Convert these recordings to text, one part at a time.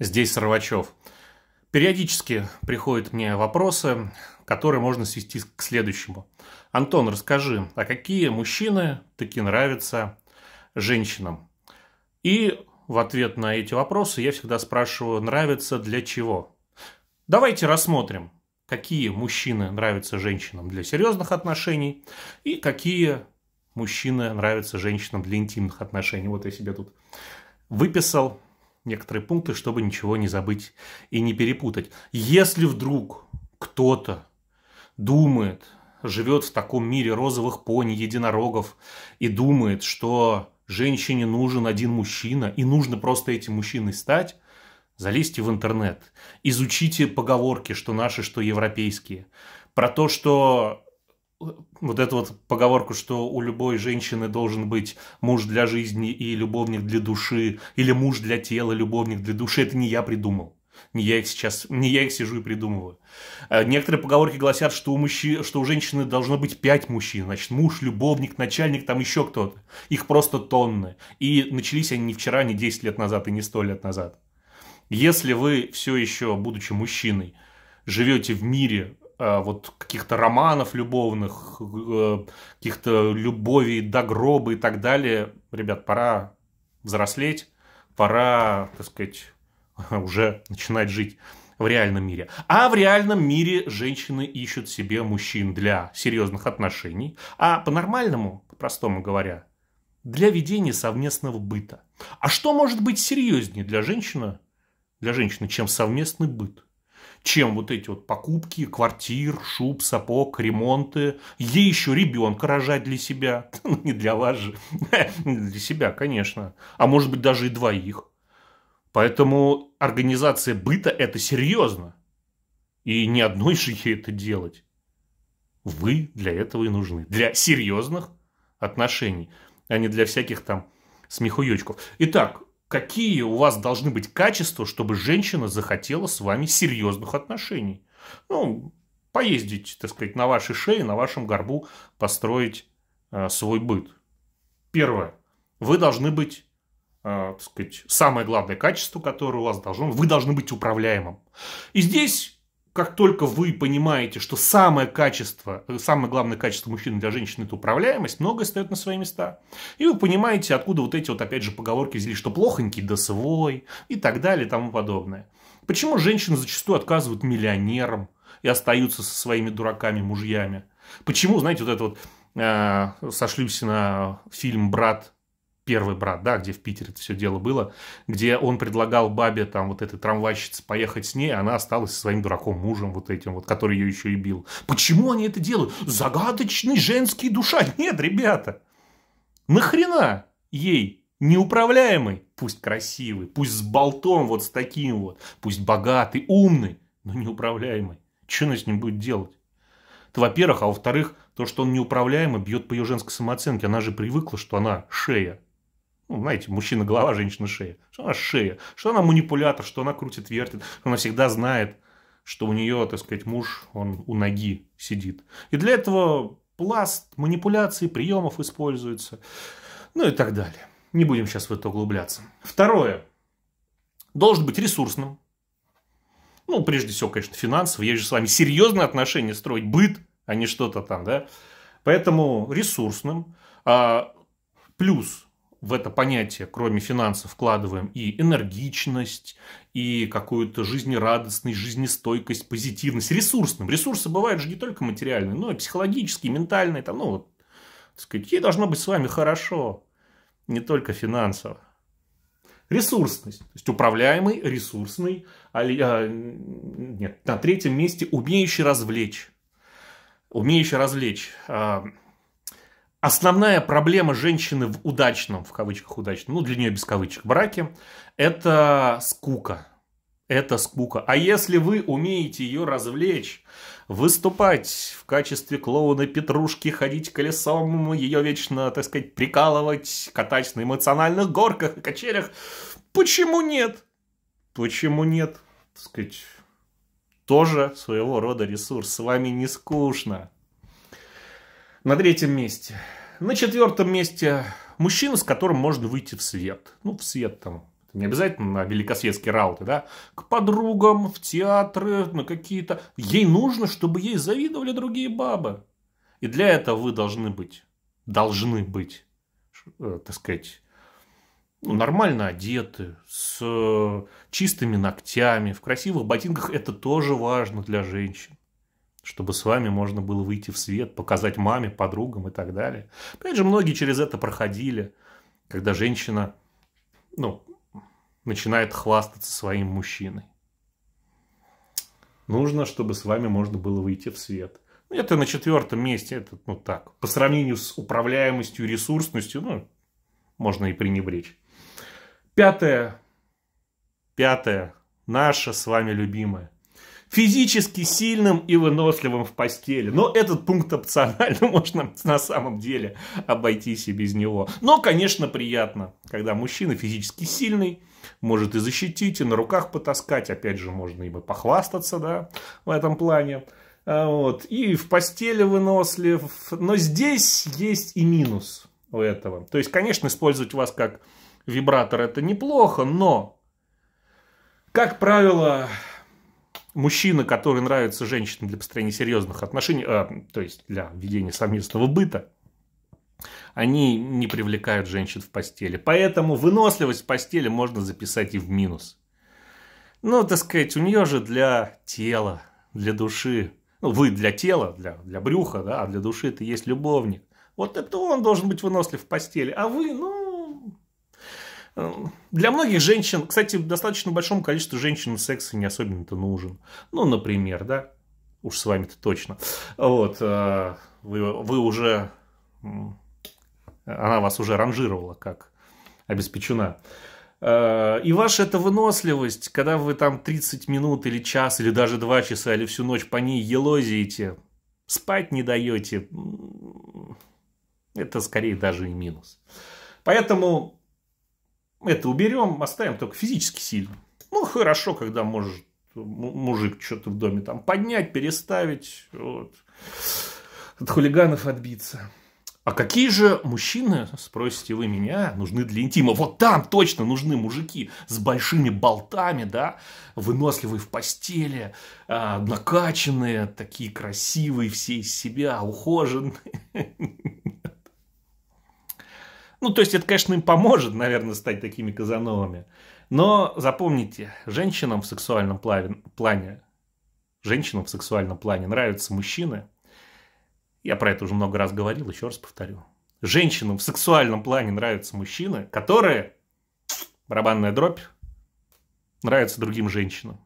здесь Сорвачев. Периодически приходят мне вопросы, которые можно свести к следующему. Антон, расскажи, а какие мужчины таки нравятся женщинам? И в ответ на эти вопросы я всегда спрашиваю, нравится для чего? Давайте рассмотрим, какие мужчины нравятся женщинам для серьезных отношений и какие мужчины нравятся женщинам для интимных отношений. Вот я себе тут выписал некоторые пункты, чтобы ничего не забыть и не перепутать. Если вдруг кто-то думает, живет в таком мире розовых пони, единорогов и думает, что женщине нужен один мужчина и нужно просто этим мужчиной стать, залезьте в интернет, изучите поговорки, что наши, что европейские, про то, что вот эту вот поговорку, что у любой женщины должен быть муж для жизни и любовник для души, или муж для тела, любовник для души, это не я придумал. Не я их сейчас, не я их сижу и придумываю. Э, некоторые поговорки гласят, что у, мужчи, что у женщины должно быть пять мужчин. Значит, муж, любовник, начальник, там еще кто-то. Их просто тонны. И начались они не вчера, не 10 лет назад и не 100 лет назад. Если вы все еще, будучи мужчиной, живете в мире, Э, вот каких-то романов любовных, э, каких-то любовей до гроба и так далее. Ребят, пора взрослеть, пора, так сказать, уже начинать жить в реальном мире. А в реальном мире женщины ищут себе мужчин для серьезных отношений, а по-нормальному, по-простому говоря, для ведения совместного быта. А что может быть серьезнее для женщины, для женщины, чем совместный быт? чем вот эти вот покупки квартир, шуб, сапог, ремонты. Ей еще ребенка рожать для себя. Ну, не для вас же. Для себя, конечно. А может быть, даже и двоих. Поэтому организация быта – это серьезно. И ни одной же ей это делать. Вы для этого и нужны. Для серьезных отношений, а не для всяких там смехуёчков. Итак, какие у вас должны быть качества, чтобы женщина захотела с вами серьезных отношений. Ну, поездить, так сказать, на вашей шее, на вашем горбу, построить э, свой быт. Первое. Вы должны быть, э, так сказать, самое главное качество, которое у вас должно, вы должны быть управляемым. И здесь как только вы понимаете, что самое качество, э, самое главное качество мужчины для женщины – это управляемость, многое стоит на свои места. И вы понимаете, откуда вот эти вот, опять же, поговорки взялись, что плохонький да свой и так далее и тому подобное. Почему женщины зачастую отказывают миллионерам и остаются со своими дураками-мужьями? Почему, знаете, вот это вот, э, сошлюсь на фильм «Брат» первый брат, да, где в Питере это все дело было, где он предлагал бабе, там, вот этой трамвайщице поехать с ней, а она осталась со своим дураком мужем вот этим вот, который ее еще и бил. Почему они это делают? Загадочный женский душа. Нет, ребята, нахрена ей неуправляемый, пусть красивый, пусть с болтом вот с таким вот, пусть богатый, умный, но неуправляемый. Что она с ним будет делать? Это во-первых, а во-вторых, то, что он неуправляемый бьет по ее женской самооценке. Она же привыкла, что она шея. Ну, знаете, мужчина голова, женщина шея. Что она шея? Что она манипулятор, что она крутит, вертит, она всегда знает, что у нее, так сказать, муж, он у ноги сидит. И для этого пласт манипуляций, приемов используется, ну и так далее. Не будем сейчас в это углубляться. Второе. Должен быть ресурсным. Ну, прежде всего, конечно, финансовый Я же с вами серьезные отношения строить, быт, а не что-то там, да. Поэтому ресурсным. А, плюс в это понятие, кроме финансов, вкладываем и энергичность, и какую-то жизнерадостность, жизнестойкость, позитивность, ресурсным. Ресурсы бывают же не только материальные, но и психологические, ментальные. Там, ну, вот, так сказать, ей должно быть с вами хорошо, не только финансово. Ресурсность, то есть управляемый, ресурсный, а, а, нет, на третьем месте умеющий развлечь. Умеющий развлечь. А, Основная проблема женщины в удачном, в кавычках удачном, ну для нее без кавычек, браке, это скука. Это скука. А если вы умеете ее развлечь, выступать в качестве клоуна Петрушки, ходить колесом, ее вечно, так сказать, прикалывать, катать на эмоциональных горках и качелях, почему нет? Почему нет? Так сказать, тоже своего рода ресурс. С вами не скучно. На третьем месте. На четвертом месте мужчина, с которым можно выйти в свет. Ну, в свет там. Не обязательно на великосветские рауты, да? К подругам, в театры, на какие-то. Ей нужно, чтобы ей завидовали другие бабы. И для этого вы должны быть, должны быть, э, так сказать, ну, нормально одеты, с э, чистыми ногтями, в красивых ботинках. Это тоже важно для женщин чтобы с вами можно было выйти в свет, показать маме, подругам и так далее. Опять же, многие через это проходили, когда женщина ну, начинает хвастаться своим мужчиной. Нужно, чтобы с вами можно было выйти в свет. Ну, это на четвертом месте, это ну так. По сравнению с управляемостью, ресурсностью, ну, можно и пренебречь. Пятое. Пятое. Наше с вами любимое физически сильным и выносливым в постели. Но этот пункт опционально, можно на самом деле обойтись и без него. Но, конечно, приятно, когда мужчина физически сильный, может и защитить, и на руках потаскать. Опять же, можно им и похвастаться, да, в этом плане. А вот. И в постели вынослив. Но здесь есть и минус у этого. То есть, конечно, использовать вас как вибратор это неплохо, но, как правило, мужчина, который нравится женщине для построения серьезных отношений, э, то есть для ведения совместного быта, они не привлекают женщин в постели. Поэтому выносливость в постели можно записать и в минус. Ну, так сказать, у нее же для тела, для души, ну, вы для тела, для, для брюха, да, а для души это есть любовник. Вот это он должен быть вынослив в постели, а вы, ну, для многих женщин, кстати, достаточно большому количеству женщин секс не особенно-то нужен. Ну, например, да, уж с вами-то точно. Вот, э, вы, вы уже, она вас уже ранжировала как обеспечена. Э, и ваша эта выносливость, когда вы там 30 минут или час, или даже 2 часа, или всю ночь по ней елозите, спать не даете, это скорее даже и минус. Поэтому это уберем, оставим только физически сильно. Ну, хорошо, когда может мужик что-то в доме там поднять, переставить, вот. от хулиганов отбиться. А какие же мужчины, спросите вы меня, нужны для интима? Вот там точно нужны мужики с большими болтами, да, выносливые в постели, а, накачанные, такие красивые все из себя, ухоженные. Ну, то есть, это, конечно, им поможет, наверное, стать такими казановыми. Но запомните, женщинам в сексуальном плане, женщинам в сексуальном плане нравятся мужчины. Я про это уже много раз говорил, еще раз повторю. Женщинам в сексуальном плане нравятся мужчины, которые, барабанная дробь, нравятся другим женщинам.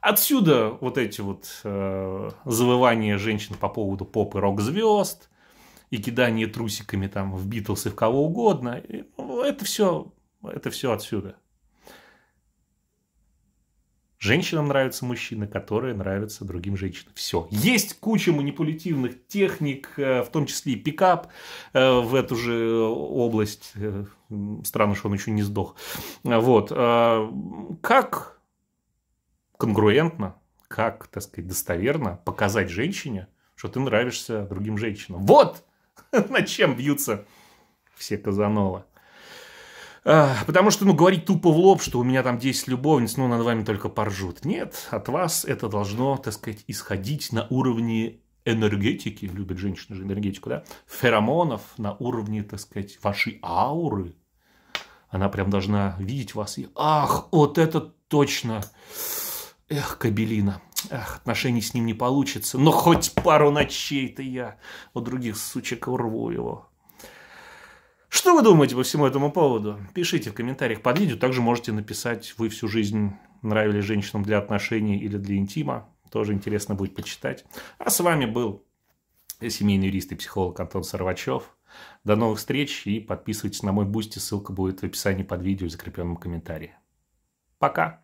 Отсюда вот эти вот э, завывания женщин по поводу поп и рок-звезд – и кидание трусиками там в Битлз и в кого угодно. И, ну, это все, это все отсюда. Женщинам нравятся мужчины, которые нравятся другим женщинам. Все. Есть куча манипулятивных техник, э, в том числе и пикап э, в эту же область. Э, странно, что он еще не сдох. Вот. Как конгруентно, как, так сказать, достоверно показать женщине, что ты нравишься другим женщинам. Вот Над чем бьются все Казанова? А, потому что, ну, говорить тупо в лоб, что у меня там 10 любовниц, ну, над вами только поржут. Нет, от вас это должно, так сказать, исходить на уровне энергетики, любят женщины же энергетику, да, феромонов на уровне, так сказать, вашей ауры. Она прям должна видеть вас и, ах, вот это точно, эх, кабелина. Ах, отношений с ним не получится. Но хоть пару ночей-то я у других сучек урву его. Что вы думаете по всему этому поводу? Пишите в комментариях под видео. Также можете написать, вы всю жизнь нравились женщинам для отношений или для интима. Тоже интересно будет почитать. А с вами был семейный юрист и психолог Антон Сорвачев. До новых встреч и подписывайтесь на мой бусти. Ссылка будет в описании под видео и закрепленном комментарии. Пока!